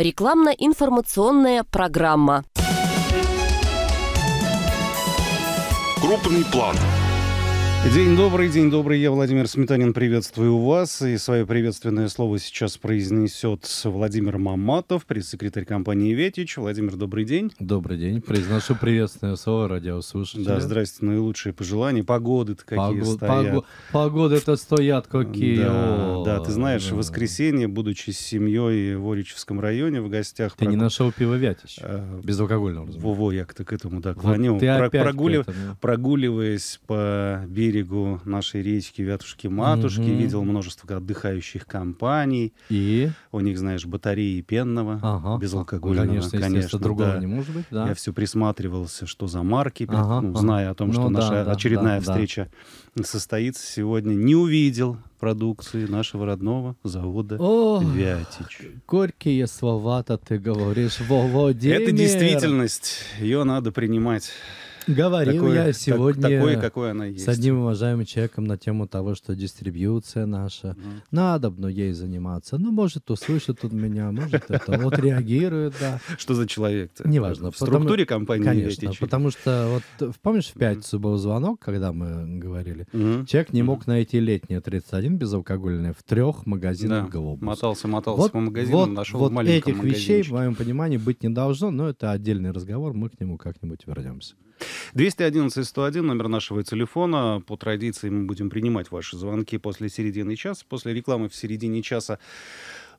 Рекламно-информационная программа. Крупный план. День добрый, день добрый. Я Владимир Сметанин, приветствую вас. И свое приветственное слово сейчас произнесет Владимир Маматов, пресс-секретарь компании «Ветич». Владимир, добрый день. Добрый день. Произношу приветственное слово радиослушателям. Да, здрасте, наилучшие ну пожелания. Погоды-то какие Погод, стоят. Пог... Погоды-то стоят какие. Да, да ты знаешь, да. в воскресенье, будучи с семьей в Оричевском районе в гостях... Ты прог... не нашел пиво «Вятич»? А, Безалкогольного, разумеется. Во-во, я так к этому, да, клоню. ты Про- прогулив... Прогуливаясь по берегу берегу нашей речки Вятушки-Матушки, угу. видел множество отдыхающих компаний. И? У них, знаешь, батареи пенного, ага. алкоголя. Конечно, конечно, другого да. не может быть. Да. Я все присматривался, что за марки, ага, ну, зная о том, ну, что да, наша да, очередная да, встреча да. состоится сегодня. Не увидел продукции нашего родного завода О, Вятич. Горькие слова-то ты говоришь, Володя. Это действительность, ее надо принимать. Говорил такое, я сегодня так, такое, какое она есть. с одним уважаемым человеком на тему того, что дистрибьюция наша, угу. Mm. надобно ну, ей заниматься. Ну, может, услышит тут меня, может, это вот реагирует, да. Что за человек-то? Неважно. В потому, структуре компании Конечно, потому что, вот помнишь, в пятницу был звонок, когда мы говорили, угу. человек не мог найти летнее 31 безалкогольное в трех магазинах да. «Глобус». Мотался, мотался вот, по магазинам, вот, нашел вот в маленьком этих вещей, в моем понимании, быть не должно, но это отдельный разговор, мы к нему как-нибудь вернемся. 211-101, номер нашего телефона. По традиции мы будем принимать ваши звонки после середины часа, после рекламы в середине часа.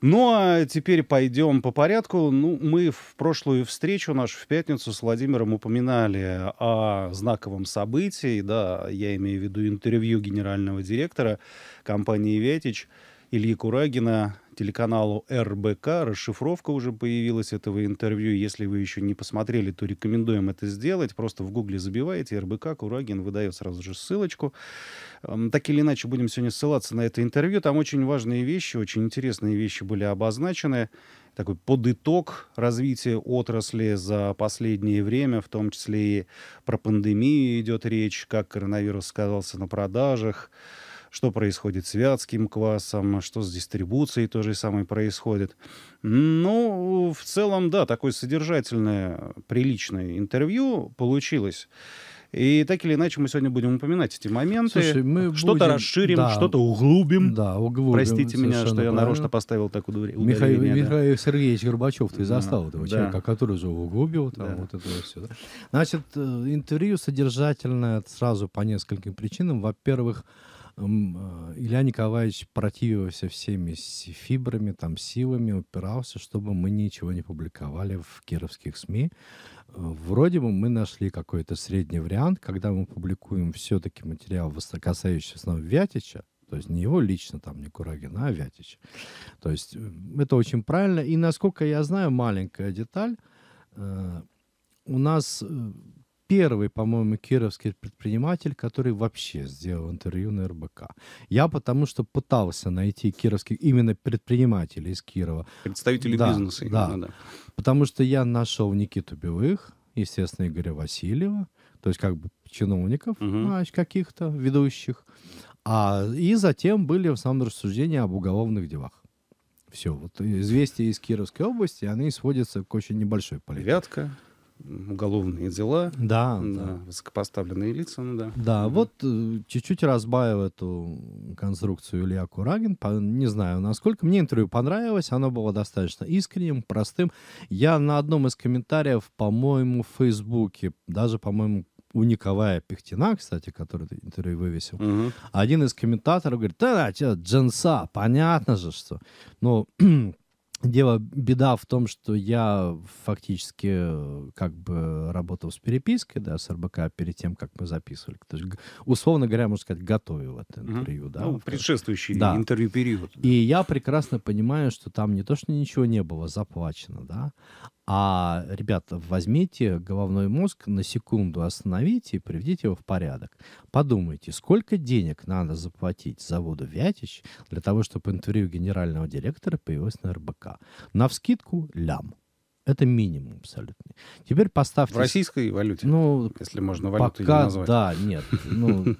Ну а теперь пойдем по порядку. Ну, мы в прошлую встречу нашу в пятницу с Владимиром упоминали о знаковом событии. Да, я имею в виду интервью генерального директора компании «Ветич» Ильи Курагина телеканалу РБК. Расшифровка уже появилась этого интервью. Если вы еще не посмотрели, то рекомендуем это сделать. Просто в гугле забиваете РБК, Курагин выдает сразу же ссылочку. Так или иначе, будем сегодня ссылаться на это интервью. Там очень важные вещи, очень интересные вещи были обозначены. Такой под итог развития отрасли за последнее время, в том числе и про пандемию идет речь, как коронавирус сказался на продажах, что происходит с вятским квасом, что с дистрибуцией то же самое происходит. Ну, в целом, да, такое содержательное, приличное интервью получилось. И так или иначе мы сегодня будем упоминать эти моменты. Слушай, что-то расширим, да, что-то углубим. Да, углубим. Простите меня, что правильно. я нарочно поставил так ударение. Михаил, да. Михаил Сергеевич Горбачев, ты застал а, этого да. человека, который же углубил там да. вот это все. Значит, э, интервью содержательное сразу по нескольким причинам. Во-первых, Э, Илья Николаевич противился всеми фибрами, там, силами, упирался, чтобы мы ничего не публиковали в кировских СМИ. Э, вроде бы мы нашли какой-то средний вариант, когда мы публикуем все-таки материал, касающийся Вятича, то есть не его лично, там, не Курагина, а Вятич. То есть э, это очень правильно. И, насколько я знаю, маленькая деталь. У нас первый, по-моему, кировский предприниматель, который вообще сделал интервью на РБК. Я потому что пытался найти кировских, именно предпринимателей из Кирова. Представителей да, бизнеса. Да, именно, да. Потому что я нашел Никиту Белых, естественно, Игоря Васильева, то есть как бы чиновников угу. знаешь, каких-то, ведущих. А, и затем были в основном рассуждения об уголовных делах. Все, вот известия из Кировской области, они сводятся к очень небольшой политике. Девятка уголовные дела. Да, да. да. Высокопоставленные лица, ну да. Да, угу. вот э, чуть-чуть разбавив эту конструкцию Илья Курагин, по, не знаю, насколько мне интервью понравилось, оно было достаточно искренним, простым. Я на одном из комментариев, по-моему, в Фейсбуке, даже, по-моему, у Николая Пехтина, кстати, который интервью вывесил, угу. один из комментаторов говорит, да, да, джинса, понятно же, что. Ну, Дело, беда в том, что я фактически как бы работал с перепиской, да, с РБК перед тем, как мы записывали. То есть, условно говоря, можно сказать, готовил это интервью, mm-hmm. да. Ну, предшествующий да. интервью период. Да. И я прекрасно понимаю, что там не то, что ничего не было заплачено, да, а, ребята, возьмите головной мозг на секунду, остановите и приведите его в порядок. Подумайте, сколько денег надо заплатить заводу «Вятич» для того, чтобы интервью генерального директора появилось на РБК. На вскидку лям. Это минимум абсолютный. Теперь поставьте... В российской валюте, ну, если можно валюту пока, назвать. Да, нет. Ну,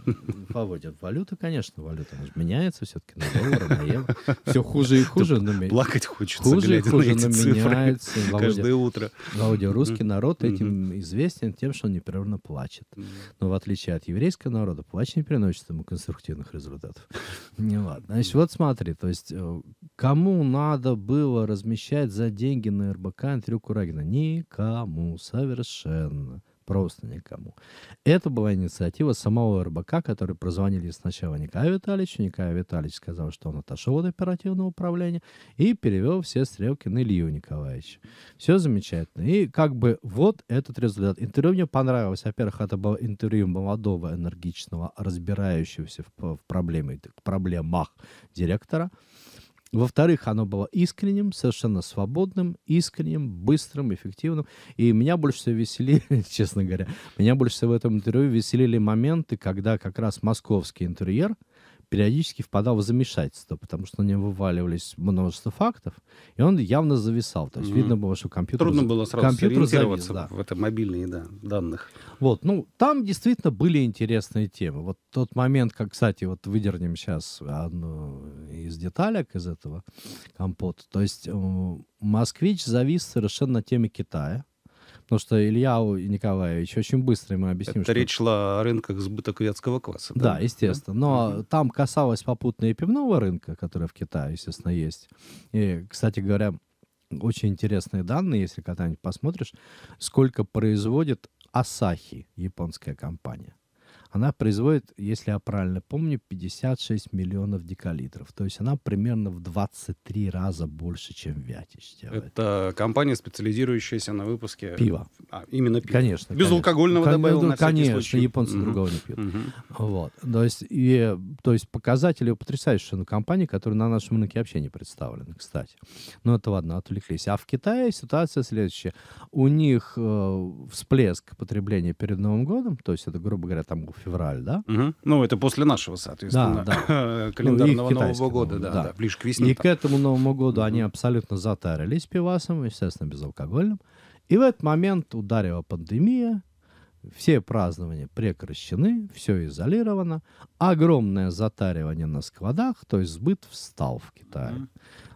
поводят валюта, конечно, валюта она меняется все-таки на доллар, на евро. Все хуже и хуже. Но... Плакать хочется, хуже и хуже, на но меняется. Володя, каждое утро. Володя, русский народ этим известен тем, что он непрерывно плачет. Но в отличие от еврейского народа, плач не приносит ему конструктивных результатов. Не ладно. Значит, вот смотри, то есть э, кому надо было размещать за деньги на РБК интервью Илью Курагина. Никому совершенно. Просто никому. Это была инициатива самого РБК, который прозвонили сначала Николаю Витальевичу. Николай Витальевич сказал, что он отошел от оперативного управления и перевел все стрелки на Илью Николаевича. Все замечательно. И как бы вот этот результат. Интервью мне понравилось. Во-первых, это было интервью молодого, энергичного, разбирающегося в, в, проблеме, в проблемах директора. Во-вторых, оно было искренним, совершенно свободным, искренним, быстрым, эффективным. И меня больше всего веселили, честно говоря, меня больше всего в этом интервью веселили моменты, когда как раз московский интерьер, периодически впадал в замешательство, потому что на него вываливались множество фактов, и он явно зависал. То есть mm видно было, что компьютер... Трудно было сразу компьютер завис, да. в это мобильные да, данных. Вот, ну, там действительно были интересные темы. Вот тот момент, как, кстати, вот выдернем сейчас одну из деталек из этого компота. То есть «Москвич» завис совершенно на теме Китая Потому что Илья Николаевич очень быстро мы объясним. Это что... речь шла о рынках сбыта квятского кваса. Да, да естественно. Но mm там касалось попутно и пивного рынка, который в Китае, естественно, есть. И, кстати говоря, очень интересные данные, если когда-нибудь посмотришь, сколько производит Асахи, японская компания она производит, если я правильно помню, 56 миллионов декалитров. То есть она примерно в 23 раза больше, чем Вятич делает. Это компания, специализирующаяся на выпуске... Пива. А, именно пива. Конечно. Безалкогольного конечно. Ну, добавил ну, на Конечно, случай. японцы угу. другого не пьют. Угу. Вот. То есть, и, то есть показатели потрясающие на компании, которая на нашем рынке вообще не представлена, кстати. Но ну, это ладно, отвлеклись. А в Китае ситуация следующая. У них э, всплеск потребления перед Новым годом, то есть это, грубо говоря, там был февраль, да? Угу. Ну, это после нашего, соответственно, да, да. Ну, календарного ну, Нового года, да, да. да, ближе к весне. И к этому Новому году угу. они абсолютно затарились пивасом, естественно, безалкогольным. И в этот момент ударила пандемия, все празднования прекращены, все изолировано, огромное затаривание на складах, то есть сбыт встал в Китае. mm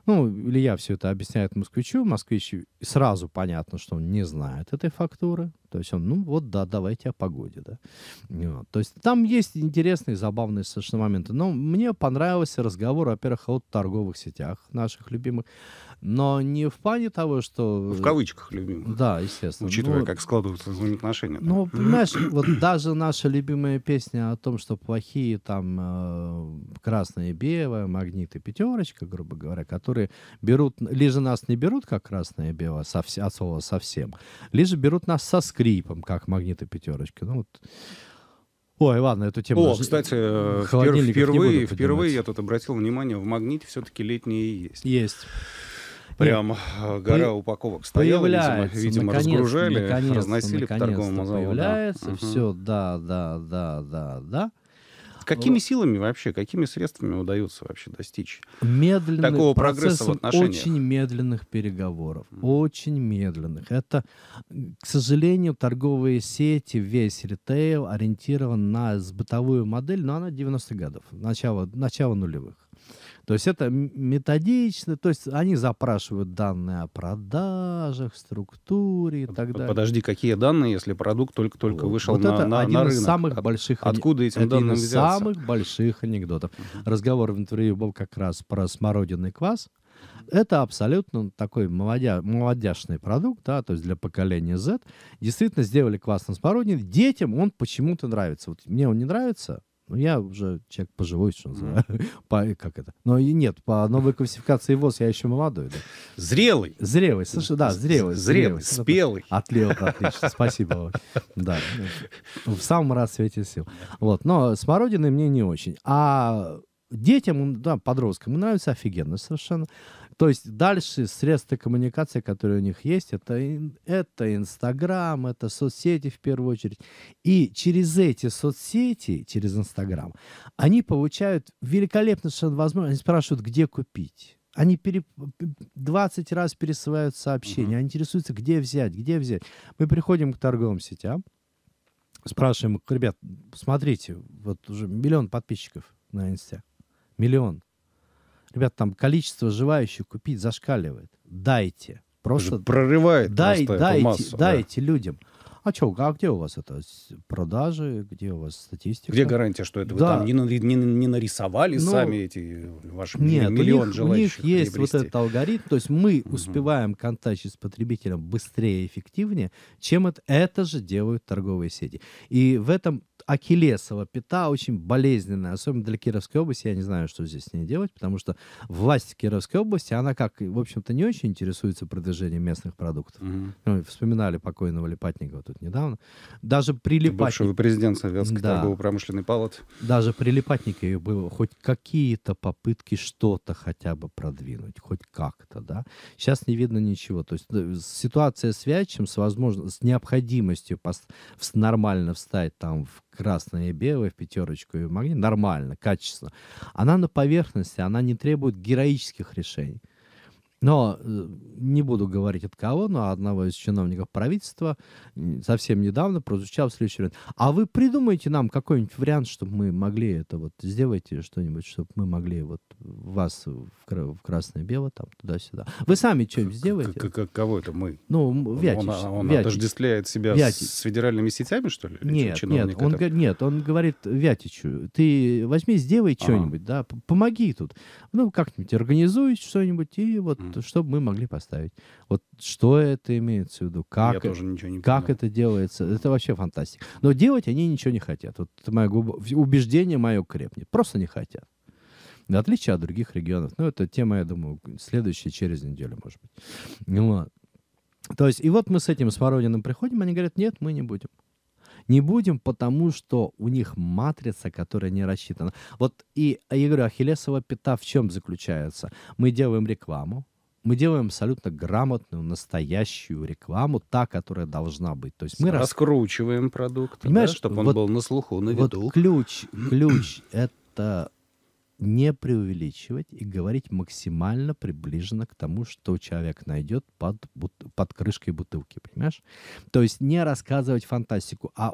Ну, Илья все это объясняет москвичу, москвич сразу понятно, что он не знает этой фактуры, то есть он, ну вот да, давайте о погоде, да. Вот. То есть там есть интересные, забавные совершенно моменты. Но мне понравился разговор, во-первых, о торговых сетях наших любимых, но не в плане того, что... В кавычках любимых. Да, естественно. Учитывая, ну, как складываются взаимоотношения. Ну, да. понимаешь, вот даже наша любимая песня о том, что плохие там э, красное и белое, магнит пятерочка, грубо говоря, которые берут, лишь нас не берут как красное и белое совсем, от слова совсем, лишь берут нас со скрипом, как магниты пятерочки. Ну, вот. Ой, ладно, эту тему... О, кстати, впервые, впервые, впервые я тут обратил внимание, в магните все-таки летние есть. Есть. Прям Нет, э, гора упаковок стояла, появляется, видимо, видимо разгружали, наконец разносили наконец по торговому заводу. Появляется, да. все, да, да, да, да, да. Какими ну, силами вообще, какими средствами удается вообще достичь медленный, такого прогресса в отношениях? Очень медленных переговоров, mm. очень медленных. Это, к сожалению, торговые сети, весь ритейл ориентирован на бытовую модель, но она 90-х годов, начало, начало нулевых. То есть это методично, то есть они запрашивают данные о продажах, структуре и так Подожди, далее. Подожди, какие данные, если продукт только-только вот. вышел вот на, это на, один на рынок? из самых больших... Откуда этим один данным из взяться? самых больших анекдотов. Разговор в интервью был как раз про смородинный квас. Это абсолютно такой молодя, молодяжный продукт, да, то есть для поколения Z. Действительно, сделали квас на смородине. Детям он почему-то нравится. Вот мне он не нравится, ну, я уже человек поживой, что называется, Mm. По, как это? Но и нет, по новой классификации ВОЗ я еще молодой. Да. Зрелый. Зрелый, слушай, да, зрелый. Зрелый, зрелый спелый. Отлил, отлично, спасибо. Да, ну, в самом расцвете сил. Вот, но смородины мне не очень. А детям, да, подросткам нравится офигенно совершенно. То есть дальше средства коммуникации, которые у них есть, это, это Инстаграм, это соцсети в первую очередь. И через эти соцсети, через Инстаграм, они получают великолепно совершенно возможность. Они спрашивают, где купить. Они пере... 20 раз пересылают сообщения, они интересуются, где взять, где взять. Мы приходим к торговым сетям, спрашиваем, ребят, смотрите, вот уже миллион подписчиков на Инсте. Миллион ребят, там количество желающих купить зашкаливает. Дайте. Просто прорывает дай, просто дайте, массу. Дайте да. людям. А что, а где у вас это? Продажи, где у вас статистика? Где гарантия, что это да. вы там не, не, не нарисовали ну, сами эти ваши нет, миллион у них, желающих? У них есть приобрести. вот этот алгоритм, то есть мы угу. успеваем контактить с потребителем быстрее и эффективнее, чем это, это же делают торговые сети. И в этом Ахиллесова пята очень болезненная, особенно для Кировской области. Я не знаю, что здесь с ней делать, потому что власть Кировской области, она как, в общем-то, не очень интересуется продвижением местных продуктов. Угу. Ну, вспоминали покойного Липатникова тут недавно. Даже при Липатнике... Бывшего президента Советской да. торгово-промышленной палаты. Даже при Липатнике было хоть какие-то попытки что-то хотя бы продвинуть, хоть как-то, да. Сейчас не видно ничего. То есть э, ситуация с Вячем, с, возможно, с необходимостью пос... нормально встать там в красное и белое в пятерочку и в магнит, нормально, качественно. Она на поверхности, она не требует героических решений. Но э, не буду говорить от кого, но одного из чиновников правительства совсем недавно прозвучал следующий вариант. А вы придумайте нам какой-нибудь вариант, чтобы мы могли это вот, сделайте что-нибудь, чтобы мы могли вот вас в, красное-бело там туда-сюда. Вы сами что-нибудь сделаете? К- к- кого это мы? Ну, Вятич. Он, он, он Вятич. отождествляет себя Вятич. с федеральными сетями, что ли? Нет, нет он, нет, он говорит Вятичу, ты возьми, сделай что-нибудь, да, помоги тут. Ну, как-нибудь организуй что-нибудь и вот угу. чтобы мы могли поставить. Вот что это имеется в виду? Ну, как, Я тоже ничего не как это делается? Это вообще фантастика. Но делать они ничего не хотят. Вот это мое глубо... убеждение мое крепнет. Просто не хотят. В отличие от других регионов. Ну, это тема, я думаю, следующая через неделю, может быть. Ну, вот, То есть, и вот мы с этим Смородиным приходим, они говорят, нет, мы не будем. Не будем, потому что у них матрица, которая не рассчитана. Вот и а я говорю, Ахиллесова пята в чем заключается? Мы делаем рекламу, мы делаем абсолютно грамотную, настоящую рекламу, та, которая должна быть. То есть мы раскручиваем рас... продукт, Понимаешь, да, чтобы вот, он был на слуху, на виду. Вот ключ, ключ это не преувеличивать и говорить максимально приближенно к тому, что человек найдет под, под крышкой бутылки, понимаешь? То есть не рассказывать фантастику, а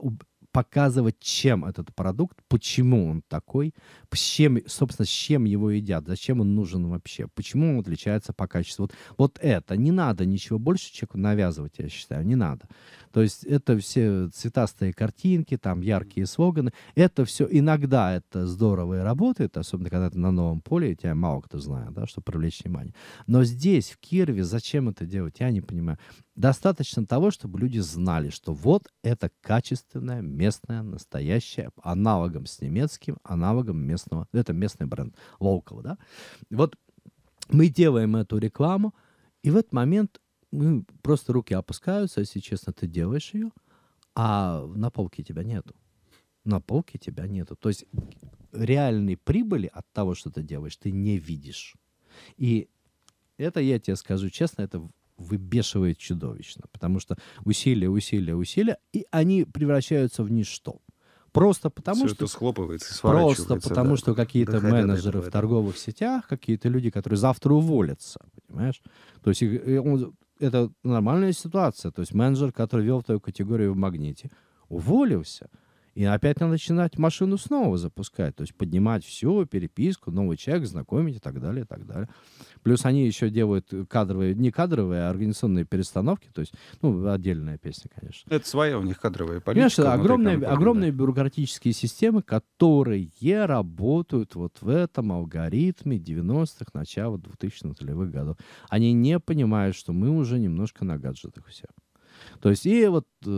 показывать, чем этот продукт, почему он такой, с чем, собственно, с чем его едят, зачем он нужен вообще, почему он отличается по качеству. Вот, вот это. Не надо ничего больше человеку навязывать, я считаю, не надо. То есть это все цветастые картинки, там яркие слоганы. Это все иногда это здорово и работает, особенно когда ты на новом поле, тебя мало кто знает, да, чтобы привлечь внимание. Но здесь, в Кирове, зачем это делать, я не понимаю. Достаточно того, чтобы люди знали, что вот это качественное, местное, настоящее, аналогом с немецким, аналогом местного, это местный бренд, local, да. Вот мы делаем эту рекламу, и в этот момент ну, просто руки опускаются, если честно, ты делаешь ее, а на полке тебя нету. На полке тебя нету. То есть реальной прибыли от того, что ты делаешь, ты не видишь. И это я тебе скажу честно, это выбешивает чудовищно, потому что усилия, усилия, усилия, и они превращаются в ничто. Просто потому, Все что... схлопывается, Просто потому, да, что какие-то менеджеры в торговых сетях, какие-то люди, которые завтра уволятся, понимаешь? То есть это нормальная ситуация. То есть менеджер, который вел твою категорию в магните, уволился — и опять надо начинать машину снова запускать, то есть поднимать всю переписку, новый человек, знакомить и так далее, и так далее. Плюс они еще делают кадровые, не кадровые, а организационные перестановки, то есть, ну, отдельная песня, конечно. Это своя у них кадровая политика. Конечно, огромные, огромные бюрократические системы, которые работают вот в этом алгоритме 90-х, начала 2000-х годов. Они не понимают, что мы уже немножко на гаджетах всех. То есть и вот э,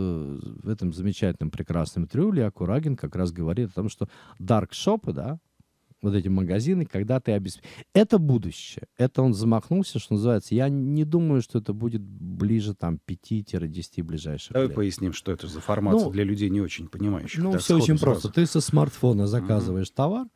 в этом замечательном, прекрасном трюле Акурагин как раз говорит о том, что даркшопы, да, вот эти магазины, когда ты обеспечишь. Это будущее. Это он замахнулся, что называется. Я не думаю, что это будет ближе там 5-10 ближайших Давай лет. поясним, что это за формат? ну, для людей не очень понимающих. Ну, так, все очень сразу. просто. Ты со смартфона заказываешь mm-hmm. товар,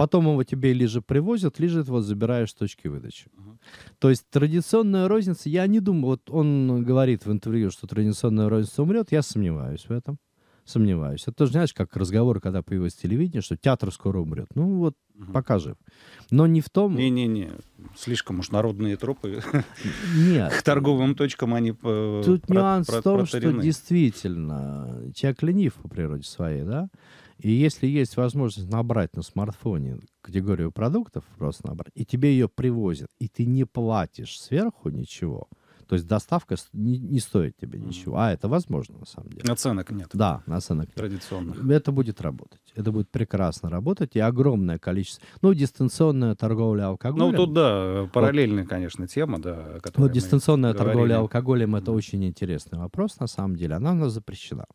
Потом его тебе либо привозят, либо ты его забираешь с точки выдачи. Uh-huh. То есть традиционная розница, я не думаю, вот он говорит в интервью, что традиционная розница умрет, я сомневаюсь в этом. Сомневаюсь. Это тоже, знаешь, как разговор, когда появилось телевидение, что театр скоро умрет. Ну вот, угу. пока жив. Но не в том... Не-не-не, слишком уж народные тропы. Нет. К торговым точкам они э, Тут про- нюанс в том, что действительно человек ленив по природе своей, да? И если есть возможность набрать на смартфоне категорию продуктов, просто набрать, и тебе ее привозят, и ты не платишь сверху ничего, то есть доставка не, не стоит тебе ничего. А это возможно, на самом деле. Наценок нет. Да, наценок нет. Традиционных. Это будет работать. Это будет прекрасно работать. И огромное количество... Ну, дистанционная торговля алкоголем... Ну, тут, да, параллельная, вот, конечно, тема, да, Ну, дистанционная торговля алкоголем — это mm-hmm. очень интересный вопрос, на самом деле. Она у нас запрещена.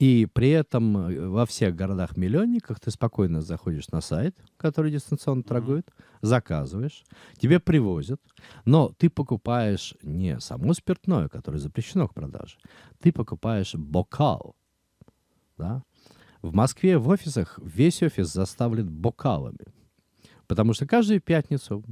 И при этом э, во всех городах-миллионниках ты спокойно заходишь на сайт, который дистанционно торгует, заказываешь, тебе привозят, но ты покупаешь не само спиртное, которое запрещено к продаже, ты покупаешь бокал. Да? В Москве в офисах весь офис заставлен бокалами, потому что каждую пятницу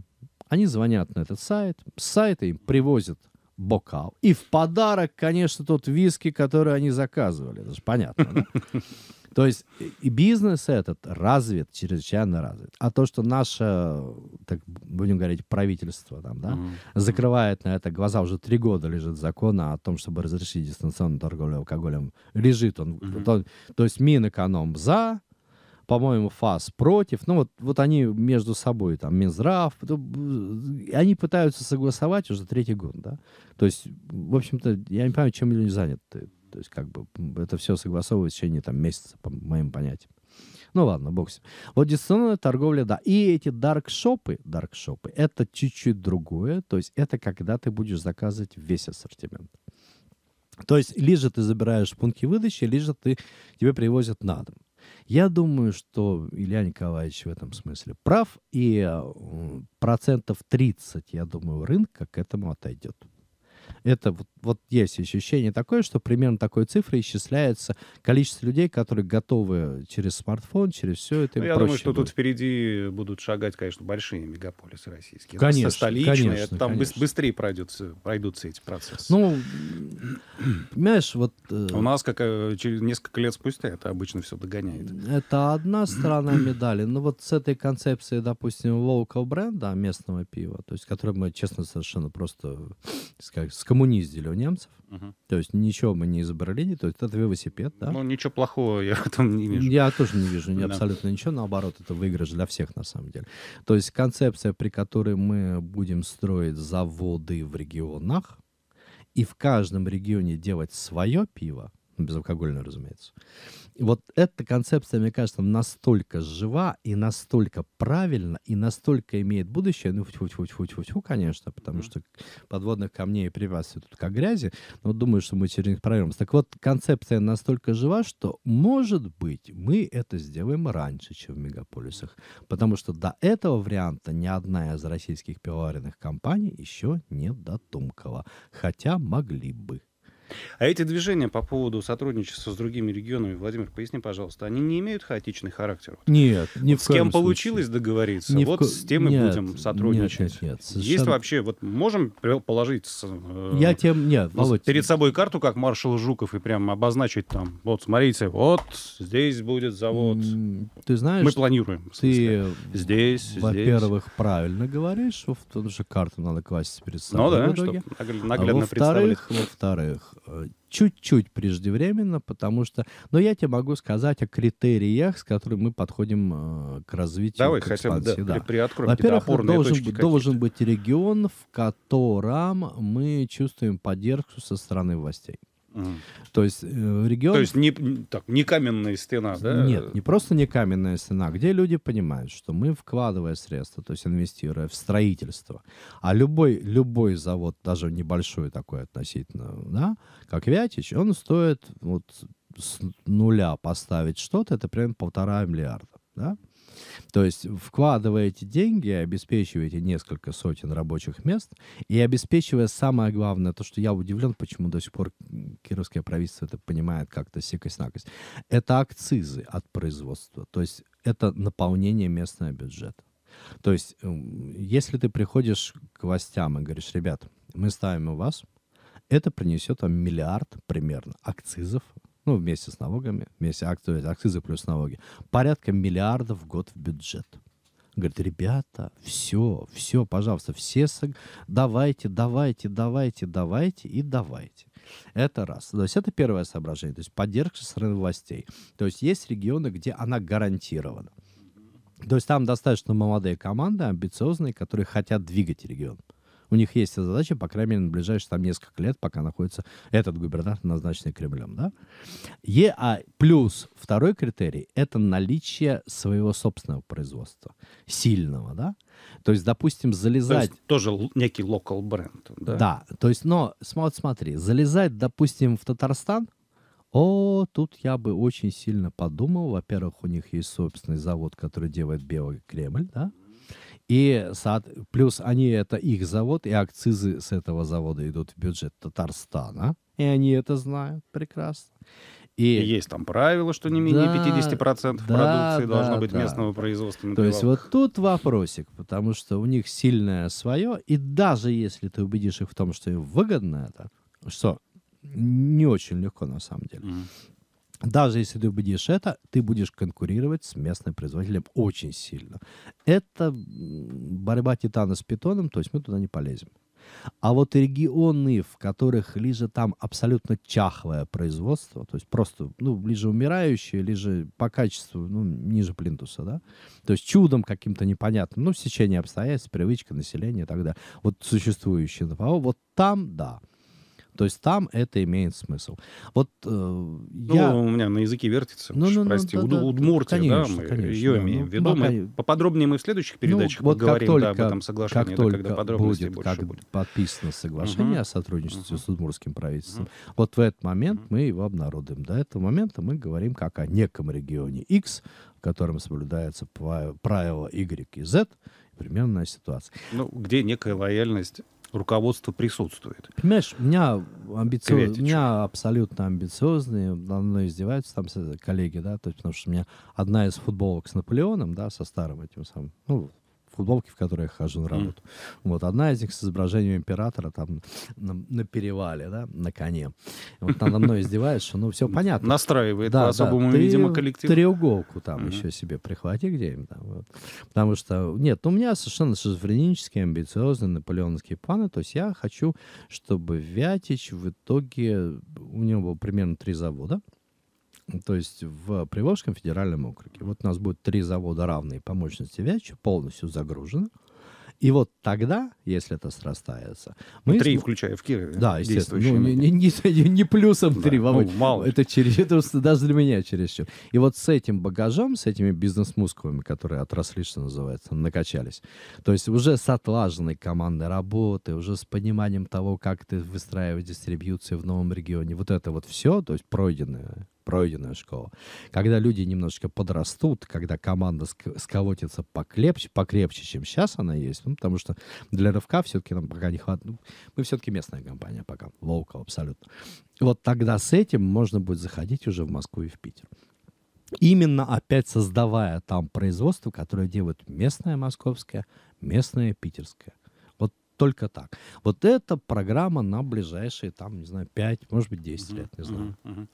они звонят на этот сайт, с сайта им привозят – бокал. И в подарок, конечно, тот виски, который они заказывали. Это же понятно, да? То есть и бизнес этот развит, чрезвычайно развит. А то, что наше, так будем говорить, правительство там, да, mm-hmm. закрывает на это глаза, уже три года лежит закон о том, чтобы разрешить дистанционную торговлю алкоголем, лежит он. Mm-hmm. То, то есть Минэконом за, по-моему, ФАС против. Ну, вот, вот они между собой, там, Минздрав, э, они пытаются согласовать уже третий год, да. То есть, в общем-то, я не понимаю, чем люди заняты. То есть, как бы, это все согласовывается в течение, там, месяца, по моим понятиям. Ну ладно, бокс Вот дистанционная торговля, да. И эти даркшопы, даркшопы, это чуть-чуть другое. То есть это когда ты будешь заказывать весь ассортимент. То есть лишь же ты забираешь пункты выдачи, лишь же ты, тебе привозят на дом. Я думаю, что Илья Николаевич в этом смысле прав, и э, процентов 30, я думаю, рынка к этому отойдет. Это вот, вот есть ощущение такое, что примерно такой цифрой исчисляется количество людей, которые готовы через смартфон, через все это. Ну, я думаю, что будет. тут впереди будут шагать, конечно, большие мегаполисы российские. Ну, конечно, столичные. Конечно, там конечно. быстрее пройдут пройдутся эти процессы. Ну, понимаешь, вот... Э, а у нас как, э, через несколько лет спустя это обычно все догоняет. Это одна сторона медали. Но вот с этой концепцией, допустим, локал бренда, местного пива, то есть который мы, честно, совершенно просто, как скоммуниздили у немцев. Угу. То есть ничего мы не изобрели, то есть это велосипед, да? Ну, ничего плохого я в этом не вижу. Я тоже не вижу да. абсолютно ничего, наоборот, это выигрыш для всех на самом деле. То есть концепция, при которой мы будем строить заводы в регионах, и в каждом регионе делать свое пиво, ну, безалкогольную, разумеется. И вот эта концепция, мне кажется, настолько жива и настолько правильна, и настолько имеет будущее. Ну, хоть, хоть, хоть, хоть, хоть, конечно, потому mm-hmm. что подводных камней и препятствий тут как грязи. Но думаю, что мы через них прорвемся. Так вот, концепция настолько жива, что, может быть, мы это сделаем раньше, чем в мегаполисах. Потому что до этого варианта ни одна из российских пивоваренных компаний еще не дотумкала. Хотя могли бы. А эти движения по поводу сотрудничества с другими регионами, Владимир, поясни, пожалуйста, они не имеют хаотичный характер? Нет, не вот в С кем случае. получилось договориться, ни вот ко... с тем и нет, будем сотрудничать. Нет, нет, нет, совершенно... Есть вообще, вот можем положить э, Я тем... нет, ну, Володь, перед собой карту, как маршал Жуков, и прям обозначить там, вот смотрите, вот здесь будет завод. Ты знаешь... Мы планируем. Ты, здесь, во-первых, здесь. правильно говоришь, потому что карту надо класть перед ну собой. Ну да, чтобы наглядно а во-вторых, во-вторых, чуть-чуть преждевременно, потому что... Но я тебе могу сказать о критериях, с которыми мы подходим э, к развитию. Давай к хотя бы да, приоткроем Во-первых, должен, должен быть регион, в котором мы чувствуем поддержку со стороны властей. То есть э, регион... То есть не, так, не каменная стена, да? Нет, не просто не каменная стена, где люди понимают, что мы, вкладывая средства, то есть инвестируя в строительство, а любой, любой завод, даже небольшой такой относительно, да, как Вятич, он стоит вот с нуля поставить что-то, это примерно полтора миллиарда. Да? То есть вкладываете деньги, обеспечиваете несколько сотен рабочих мест и обеспечивая самое главное, то, что я удивлен, почему до сих пор кировское правительство это понимает как-то сикость-накость, это акцизы от производства. То есть это наполнение местного бюджета. То есть, эм, если ты приходишь к властям и говоришь, ребят, мы ставим у вас, это принесет вам миллиард примерно акцизов ну, вместе с налогами, вместе акции, акцизы плюс налоги, порядка миллиардов в год в бюджет. Говорит, ребята, все, все, пожалуйста, все сог... давайте, давайте, давайте, давайте и давайте. Это раз. То есть это первое соображение. То есть поддержка со стороны властей. То есть есть регионы, где она гарантирована. То есть там достаточно молодые команды, амбициозные, которые хотят двигать регион у них есть эта задача, по крайней мере, на ближайшие там несколько лет, пока находится этот губернатор, назначенный Кремлем, да. Е, а плюс второй критерий – это наличие своего собственного производства, сильного, да. То есть, допустим, залезать... То есть, тоже некий локал бренд, да? Да, то есть, но смотри, смотри, залезать, допустим, в Татарстан, о, тут я бы очень сильно подумал. Во-первых, у них есть собственный завод, который делает белый Кремль, да? Mm и плюс они, это их завод, и акцизы с этого завода идут в бюджет Татарстана. И они это знают прекрасно. И, и есть там правило, что не менее да, 50% продукции да, должно да, быть да. местного производства. То есть вот тут вопросик, потому что у них сильное свое, и даже если ты убедишь их в том, что им выгодно это, что не очень легко на самом деле, mm. Даже если ты победишь это, ты будешь конкурировать с местным производителем очень сильно. Это борьба титана с питоном, то есть мы туда не полезем. А вот регионы, в которых лиже там абсолютно чахлое производство, то есть просто, ну, ближе умирающее, лиже по качеству, ну, ниже плинтуса, да, то есть чудом каким-то непонятным, ну, сечение обстоятельств, привычка населения и так далее, вот существующие НПО, вот там, да, то есть там это имеет смысл. Вот э, ну, я... Ну, у меня на языке вертится, ну, ну, ну, прости, ну, да, Уд, да, Удмуртия, конечно, да, мы конечно, ее да, ну, в виду. Ну, мы поподробнее мы в следующих передачах ну, вот поговорим как только, да, об этом соглашении, как только когда подробности будет, как будет. подписано соглашение угу. о сотрудничестве угу. с удмуртским правительством, угу. вот в этот момент угу. мы его обнародуем. До этого момента мы говорим как о неком регионе X, в котором соблюдается правило Y и Z, примерная ситуация. Ну, где некая лояльность руководство присутствует. Понимаешь, у меня, амбициоз... у меня абсолютно амбициозные, на мной издеваются там э, коллеги, да, то есть потому что у меня одна из футболок с Наполеоном, да, со старым этим самым, ну, футболке, в которой я хожу на работу. Mm. Вот одна из них с изображением императора там на, на перевале, да, на коне. Вот надо мной издевается, ну все понятно. Настраивает да, по особому, да, видимо, коллективу. треуголку там mm-hmm. еще себе прихвати где-нибудь. Там, вот. Потому что, нет, ну, у меня совершенно шизофренические, амбициозные наполеоновские планы. То есть я хочу, чтобы Вятич в итоге, у него было примерно три завода то есть в Приволжском федеральном округе. Вот у нас будет три завода равные по мощности Вячи, полностью загружены. И вот тогда, если это срастается... Мы три, см... включая в Кирове. Да, естественно. Ну, не, не, не, не плюсом три, да. ну, мало. Это, через, это даже для меня чересчур. И вот с этим багажом, с этими бизнес-мускулами, которые отросли, что называется, накачались, то есть уже с отлаженной командной работы, уже с пониманием того, как ты выстраиваешь дистрибьюции в новом регионе, вот это вот все, то есть пройденное пройденная школа. Когда люди немножечко подрастут, когда команда ск- сколотится покрепче, покрепче, чем сейчас она есть, ну, потому что для рывка все-таки нам пока не хватает. Ну, мы все-таки местная компания пока, local абсолютно. Вот тогда с этим можно будет заходить уже в Москву и в Питер. Именно опять создавая там производство, которое делают местное московское, местное питерское – только так. Вот это программа на ближайшие, там, не знаю, 5, может быть, 10 угу, лет, не знаю. Угу, угу.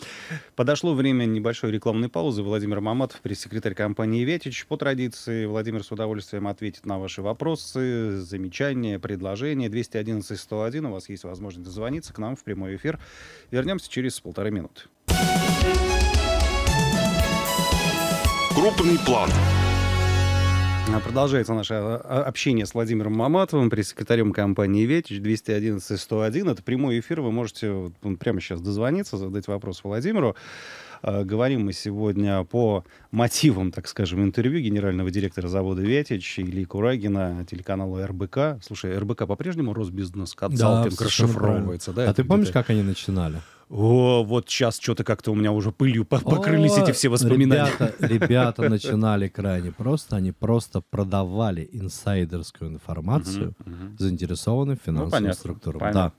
Подошло время небольшой рекламной паузы. Владимир Маматов, пресс-секретарь компании «Ветич». По традиции, Владимир с удовольствием ответит на ваши вопросы, замечания, предложения. 211-101, у вас есть возможность дозвониться к нам в прямой эфир. Вернемся через полторы минуты. Крупный план Продолжается наше а, а, общение с Владимиром Маматовым, пресс-секретарем компании «Ветич» 211-101. Это прямой эфир, вы можете ну, прямо сейчас дозвониться, задать вопрос Владимиру. А, говорим мы сегодня по мотивам, так скажем, интервью генерального директора завода «Ветич» Ильи Курагина, телеканала РБК. Слушай, РБК по-прежнему Росбизнес Консалтинг да, расшифровывается, да? А ты помнишь, как они начинали? о, вот сейчас что-то как-то у меня уже пылью покрылись о, эти все воспоминания. Ребята, ребята начинали крайне просто, они просто продавали инсайдерскую информацию заинтересованным ну, финансовым структурам. Да.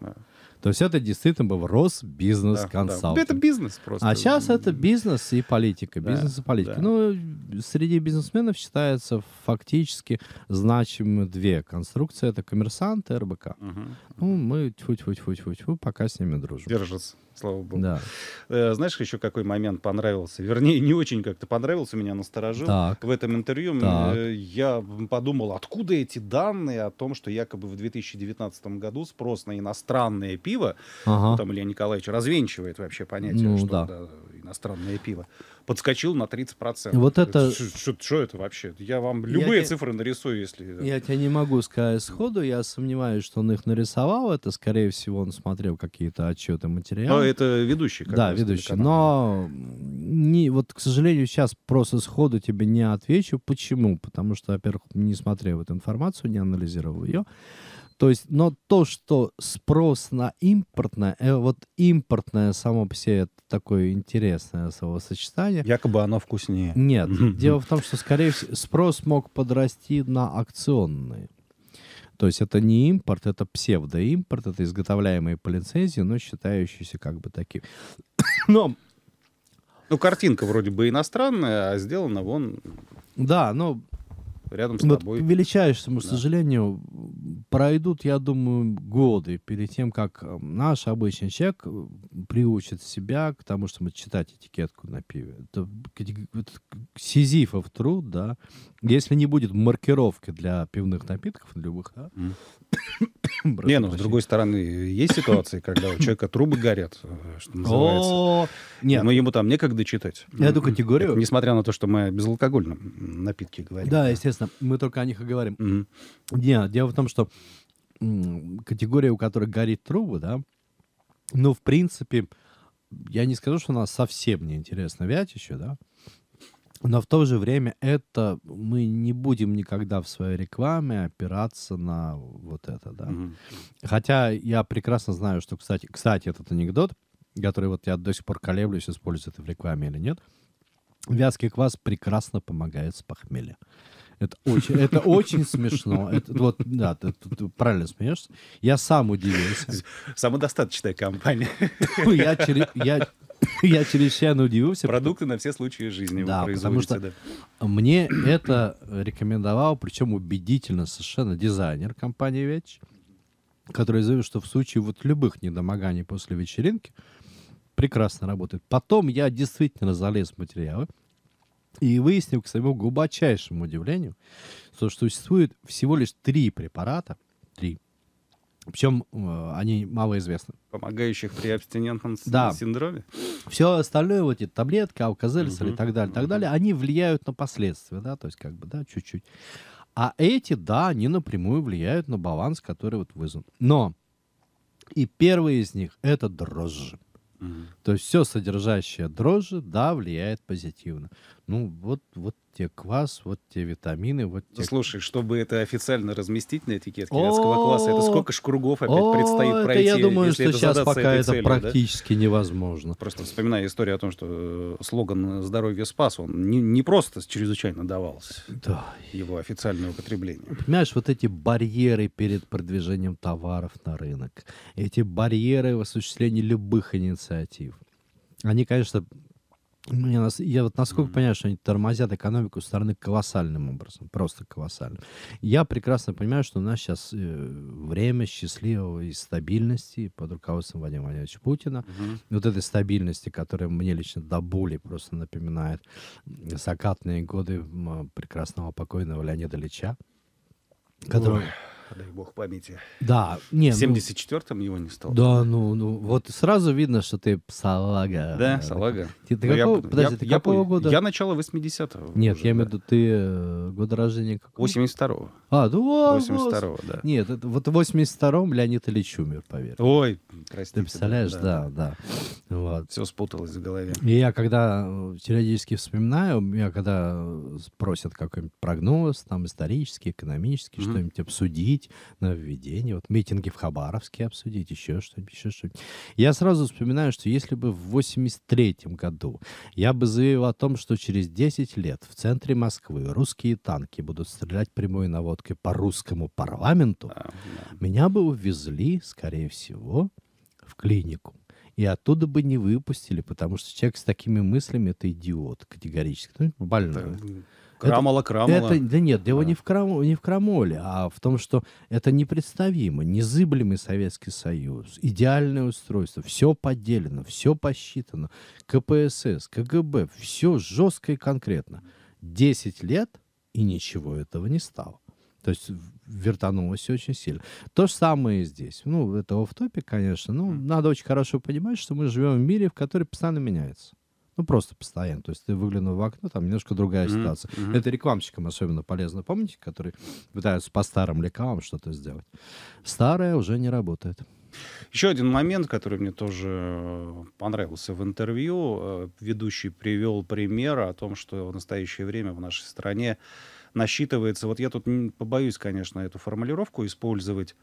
То есть это действительно был Росбизнес-консалт. Да, да. Это бизнес просто. А сейчас это бизнес и политика. Да, бизнес и политика. Да. Ну, среди бизнесменов считается фактически значимы две конструкции. Это коммерсант и РБК. Угу. Ну, мы тьфу тьфу тьфу тьфу тьфу пока с ними дружим. Держится слава богу. Да. Э, знаешь, еще какой момент понравился? Вернее, не очень как-то понравился, меня насторожил. Так. В этом интервью так. Э, я подумал, откуда эти данные о том, что якобы в 2019 году спрос на иностранное пиво, ага. там Илья Николаевич развенчивает вообще понятие, ну, что да. Да, странное пиво, подскочил на 30%. Вот это... Что это вообще? Я вам любые я цифры нарисую, если... Я тебе не могу сказать сходу, я сомневаюсь, что он их нарисовал. Это, скорее всего, он смотрел какие-то отчеты, материалы. А это ведущий. Как да, ведущий. Но не, вот, к сожалению, сейчас просто сходу тебе не отвечу. Почему? Потому что, во-первых, не смотрел эту информацию, не анализировал ее. То есть, но то, что спрос на импортное, э, вот импортное само по себе это такое интересное словосочетание. Якобы оно вкуснее. Нет. Дело в том, что, скорее всего, спрос мог подрасти на акционные. То есть это не импорт, это псевдоимпорт, это изготовляемые по лицензии, но считающиеся как бы таким. Но... Ну, картинка вроде бы иностранная, а сделана вон... Да, но рядом с вот тобой. Величайшему, да. к сожалению, пройдут, я думаю, годы перед тем, как э, наш обычный человек э, приучит себя к тому, чтобы читать этикетку на пиве. Это, сизифов труд, да. Если не будет маркировки для пивных напитков, любых, да. Mm. не, ну, с другой стороны, есть ситуации, когда у человека трубы горят, э, что называется. Нет. Но ему там некогда читать. Эту м-м. категорию... Несмотря на то, что мы о безалкогольном напитке говорим. Да, естественно конечно, мы только о них и говорим. Mm-hmm. Нет, дело в том, что категория, у которой горит труба, да, ну, в принципе, я не скажу, что она совсем не интересна еще, да, но в то же время это мы не будем никогда в своей рекламе опираться на вот это, да. Mm-hmm. Хотя я прекрасно знаю, что, кстати, кстати, этот анекдот, который вот я до сих пор колеблюсь, используется это в рекламе или нет, вязкий квас прекрасно помогает с похмелья. Это очень, это очень смешно. Это, вот, да, ты, ты, ты правильно смеешься. Я сам удивился. Самодостаточная компания. Я, через, я, я чрезвычайно удивился. Продукты на все случаи жизни да, потому что да. мне это рекомендовал, причем убедительно совершенно, дизайнер компании «Веч», который заявил, что в случае вот любых недомоганий после вечеринки прекрасно работает. Потом я действительно залез в материалы, и выяснил, к своему глубочайшему удивлению, что существует всего лишь три препарата, три, причем э, они малоизвестны. Помогающих при абстинентном да. синдроме? Все остальное, вот эти таблетки, алкозельсы угу, и так далее, угу. так далее, они влияют на последствия, да, то есть как бы, да, чуть-чуть. А эти, да, они напрямую влияют на баланс, который вот вызван. Но и первый из них — это дрожжи. То есть все содержащее дрожжи, да, влияет позитивно. Ну, вот, вот тебе квас, вот тебе витамины, вот тебе... Слушай, чтобы это официально разместить на этикетке детского класса, это сколько ж кругов опять предстоит пройти, я думаю, что сейчас пока это практически невозможно. Просто вспоминаю историю о том, что э, слоган «Здоровье спас», он не просто чрезвычайно давался, его официальное употребление. Ну, понимаешь, вот эти барьеры перед продвижением товаров на рынок, эти барьеры в осуществлении любых инициатив, они, конечно, мне, нас- я вот насколько Мгм. понимаю, что они тормозят экономику со стороны колоссальным образом, просто колоссальным. Я прекрасно понимаю, что у нас сейчас э, время счастливого и стабильности под руководством Владимира Владимировича Путина. Мгм. Вот этой стабильности, которая мне лично до боли просто напоминает м, закатные годы прекрасного покойного Леонида Ильича, который Ой дай бог памяти. Да, не, в 74-м ну, его не стало. Да, ну, ну, вот сразу видно, что ты салага. Да, салага. Ты, ты какого, я, подожди, я, ты я, какого я, года? Я начало 80-го. Нет, уже, я имею в виду, ты э, года рождения какого? 82-го. А, ну, 82-го, да. Нет, это, вот в 82-м Леонид Ильич умер, поверь. Ой, простите. Ты представляешь, да, да. да. Вот. Все спуталось в голове. И я когда теоретически э, вспоминаю, меня когда просят какой-нибудь прогноз, там исторический, экономический, mm-hmm. что-нибудь обсудить, обсудить нововведения, вот митинги в Хабаровске обсудить, еще что-нибудь, еще что-нибудь. Я сразу вспоминаю, что если бы в 83 году я бы заявил о том, что через 10 лет в центре Москвы русские танки будут стрелять прямой наводкой по русскому парламенту, да, да. меня бы увезли, скорее всего, в клинику и оттуда бы не выпустили, потому что человек с такими мыслями это идиот категорически, ну, больной. Да. Крамола, это, крамола. Это, да нет, дело а. не, в крам, не в крамоле, а в том, что это непредставимо. Незыблемый Советский Союз, идеальное устройство, все поделено, все посчитано. КПСС, КГБ, все жестко и конкретно. Десять лет, и ничего этого не стало. То есть вертанулось очень сильно. То же самое и здесь. Ну, это в топик конечно. Ну, надо очень хорошо понимать, что мы живем в мире, в который постоянно меняется. Ну, просто постоянно. То есть ты выглянул в окно, там немножко другая mm-hmm. ситуация. Mm-hmm. Это рекламщикам особенно полезно. Помните, которые пытаются по старым лекалам что-то сделать? Старое уже не работает. Еще один момент, который мне тоже э, понравился в интервью. Э, ведущий привел пример о том, что в настоящее время в нашей стране насчитывается, вот я тут побоюсь, конечно, эту формулировку использовать,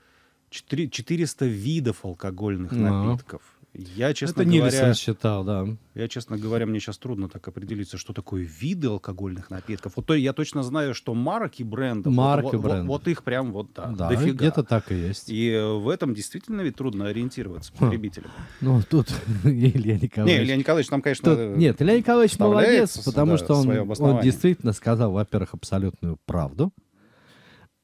400 видов алкогольных mm-hmm. напитков. Я, честно Это говоря... Нильсон считал, да. Я, честно говоря, мне сейчас трудно так определиться, что такое виды алкогольных напитков. Вот то я точно знаю, что марки брендов... Марки вот, брендов. Вот, вот их прям вот да, да дофига. где-то так и есть. И э, в этом действительно ведь трудно ориентироваться потребителям. Ну, тут Илья Николаевич... Не, Илья Николаевич там, конечно... Тут, нет, Илья Николаевич молодец, потому да, что он, он действительно сказал, во-первых, абсолютную правду.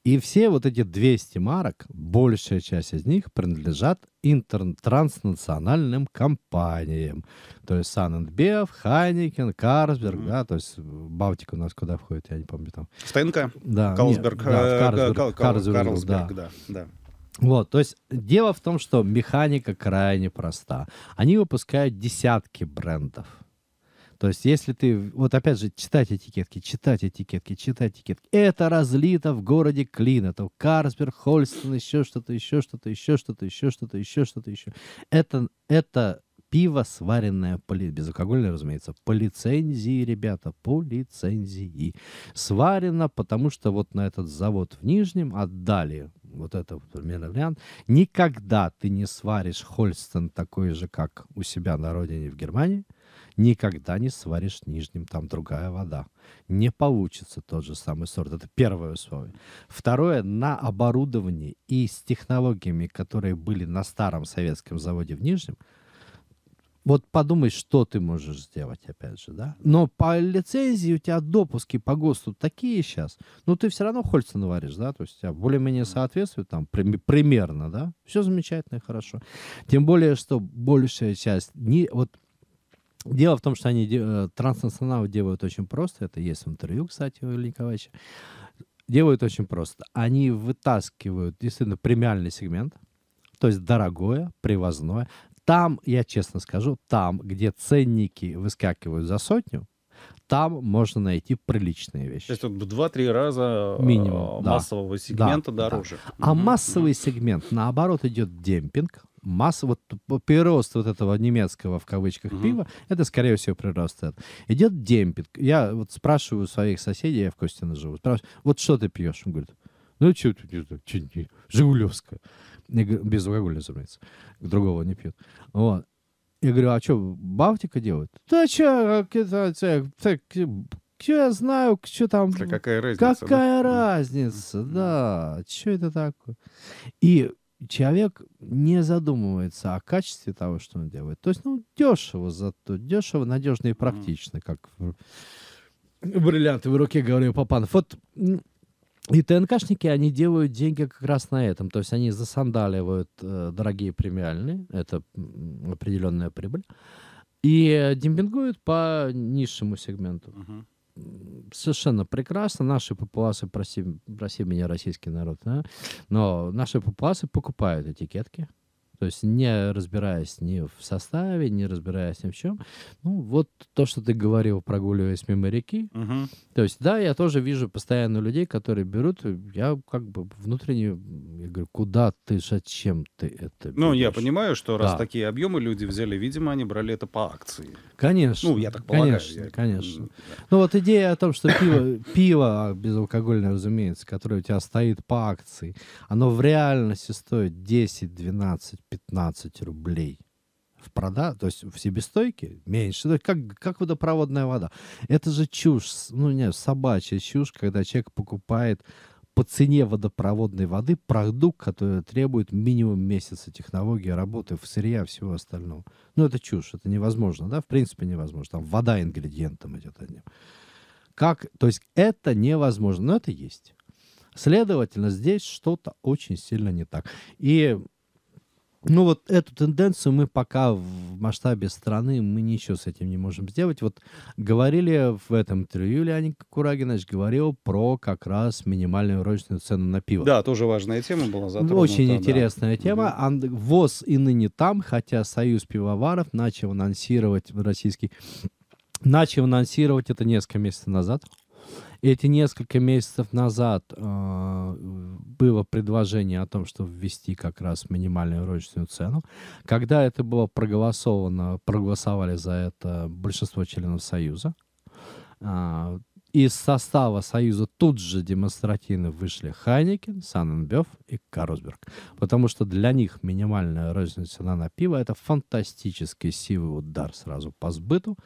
И все вот эти 200 марок, большая часть из них принадлежат интер- транснациональным компаниям. То есть Саненбев, Хайникен, Карсберг, mm-hmm. да, то есть Балтика у нас куда входит, я не помню там. Стенка, э, да, Карлсберг, нет, да, Карлсберг, Кал- Карлсберг, да. да, да. Вот, то есть дело в том, что механика крайне проста. Они выпускают десятки брендов то есть, если ты, вот опять же, читать этикетки, читать этикетки, читать этикетки, это разлито в городе Клина, то Карсберг, Хольстон, еще что-то, еще что-то, еще что-то, еще что-то, еще что-то, еще. Это, это пиво, сваренное по ли... безалкогольное, разумеется, по лицензии, ребята, по лицензии. Сварено, потому что вот на этот завод в Нижнем отдали вот это примерно вариант. Никогда ты не сваришь Хольстен такой же, как у себя на родине в Германии – никогда не сваришь нижним, там другая вода. Не получится тот же самый сорт. Это первое условие. Второе, на оборудовании и с технологиями, которые были на старом советском заводе в Нижнем, вот подумай, что ты можешь сделать, опять же, да? Но по лицензии у тебя допуски по ГОСТу такие сейчас, но ты все равно Хольца наваришь, да? То есть тебя более-менее соответствует там при- примерно, да? Все замечательно и хорошо. Тем более, что большая часть... Не, вот Дело в том, что они э, транснационалы делают очень просто. Это есть в интервью, кстати, у Ильи Николаевича. Делают очень просто. Они вытаскивают действительно премиальный сегмент, то есть дорогое, привозное. Там, я честно скажу, там, где ценники выскакивают за сотню, там можно найти приличные вещи. То есть тут в 2-3 раза э, Минимум, массового да, сегмента да, дороже. Да. А массовый сегмент, наоборот, идет демпинг масса, вот прирост вот этого немецкого, в кавычках, угу. пива, это, скорее всего, прирост. этот Идет демпинг. Я вот спрашиваю своих соседей, я в Костино живу, спрашиваю, вот что ты пьешь? Он говорит, ну, что ты, Жигулевская. без алкоголя безалкогольная, разумеется. Другого не пьет. Вот. Я говорю, а что, Балтика делают? Да что, я знаю, что там... Да какая разница? Какая да? разница, да. Что это такое? И человек не задумывается о качестве того, что он делает. То есть, ну, дешево зато, дешево, надежно и практично, как в, в бриллиантовой руке, говорю, Папанов. Вот и ТНКшники, они делают деньги как раз на этом. То есть они засандаливают э, дорогие премиальные, это определенная прибыль, и э, демпингуют по низшему сегменту. Uh-huh совершенно прекрасно. Наши популасы, прости, прости меня, российский народ, да? но наши популасы покупают этикетки, то есть не разбираясь ни в составе, не разбираясь ни в чем. Ну, вот то, что ты говорил, прогуливаясь мимо реки. Угу. То есть, да, я тоже вижу постоянно людей, которые берут, э, я как бы внутренне, я говорю, куда ты, зачем ты это берешь? Ну, я понимаю, что раз да. такие объемы люди взяли, видимо, они брали это по акции. Конечно. Ну, я так полагаю. Конечно, я... конечно. Ну, вот идея о том, что пиво, пиво безалкогольное, разумеется, которое у тебя стоит по акции, оно в реальности стоит 10-12 15 рублей в прода, то есть в себестойке меньше, то есть как, как водопроводная вода. Это же чушь, ну не, собачья чушь, когда человек покупает по цене водопроводной воды продукт, который требует минимум месяца технологии работы, сырья, а всего остального. Ну, это чушь, это невозможно, да? В принципе, невозможно. Там вода ингредиентом идет одним. Как, то есть это невозможно, но это есть. Следовательно, здесь что-то очень сильно не так. И ну вот эту тенденцию мы пока в масштабе страны, мы ничего с этим не можем сделать. Вот говорили в этом интервью, Леонид Курагинович говорил про как раз минимальную розничную цену на пиво. Да, тоже важная тема была затронута. Ну, очень интересная да. тема. Угу. ВОЗ и ныне там, хотя Союз пивоваров начал анонсировать в российский... Начал анонсировать это несколько месяцев назад эти несколько месяцев назад э, было предложение о том, чтобы ввести как раз минимальную розничную цену. Когда это было проголосовано, проголосовали за это большинство членов Союза. Э, из состава Союза тут же демонстративно вышли Хайникин, Саненбёв и Карсберг, потому что для них минимальная розничная цена на пиво – это фантастический сивый удар сразу по сбыту.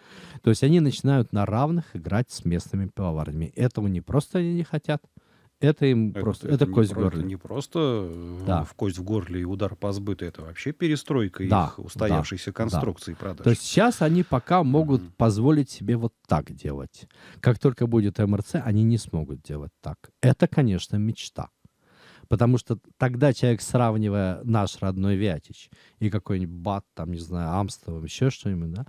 То есть они начинают на равных играть с местными пивоварнями. Этого не просто они не хотят – это им это, просто, это, это кость в горле. не просто э, да. в кость в горле и удар по сбыту, это вообще перестройка да, их устоявшейся да, конструкции да. продаж. То есть сейчас они пока могут mm-hmm. позволить себе вот так делать. Как только будет МРЦ, они не смогут делать так. Это, конечно, мечта. Потому что тогда человек, сравнивая наш родной Вятич и какой-нибудь Бат, там, не знаю, Амстовым, еще что-нибудь, да,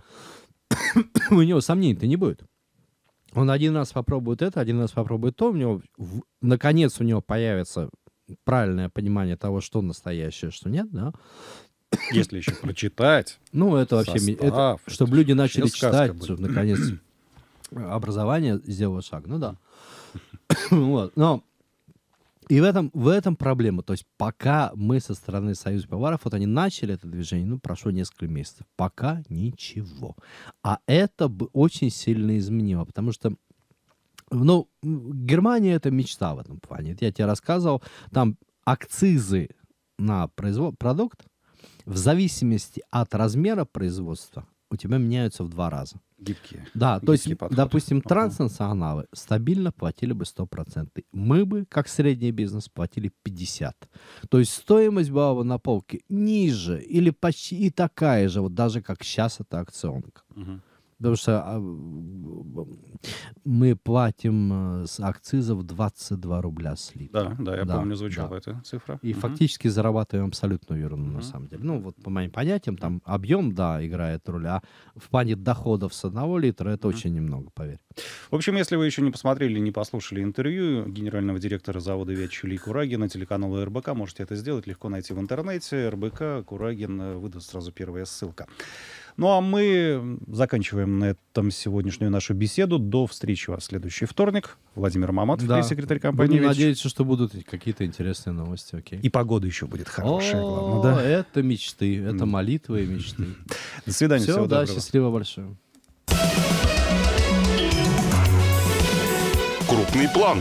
у него сомнений-то не будет он один раз попробует это, один раз попробует то, у него, в, наконец, у него появится правильное понимание того, что настоящее, что нет, да. Если еще прочитать. Ну, это вообще... Состав, это, это чтобы люди начали читать, наконец, образование сделало шаг. Ну да. вот. Но и в этом, в этом проблема. То есть пока мы со стороны Союза поваров вот они начали это движение, ну, прошло несколько месяцев, пока ничего. А это бы очень сильно изменило, потому что ну, Германия это мечта в этом плане. Я тебе рассказывал, там акцизы на производ... продукт в зависимости от размера производства у тебя меняются в два раза. Гибкие. Да, Гибкие то есть, подход. допустим, транснационалы стабильно платили бы 100%. Мы бы, как средний бизнес, платили 50%. То есть стоимость была бы на полке ниже или почти и такая же, вот даже как сейчас эта акционка. uh Потому что а, мы платим э, с акцизов 22 рубля с литра. Да, да, я да, помню, звучала да. эта цифра. И угу. фактически зарабатываем абсолютно верно, угу. на самом деле. Ну, вот по моим понятиям, там объем, да, играет роль, а в плане доходов с одного литра это угу. очень немного, поверь. В общем, если вы еще не посмотрели, не послушали интервью генерального директора завода «Вятч» Ильи Курагина телеканала РБК, можете это сделать, легко найти в интернете. РБК Курагин э, выдаст сразу первая ссылка. Ну а мы заканчиваем на этом сегодняшнюю нашу беседу. До встречи вас в следующий вторник. Владимир Маматов, да. секретарь компании. Будем надеяться, что будут какие-то интересные новости. Окей. И погода еще будет хорошая. О, главное, да? это мечты, это молитвы и мечты. До свидания, Все, всего да, доброго. счастливо большое. Крупный план.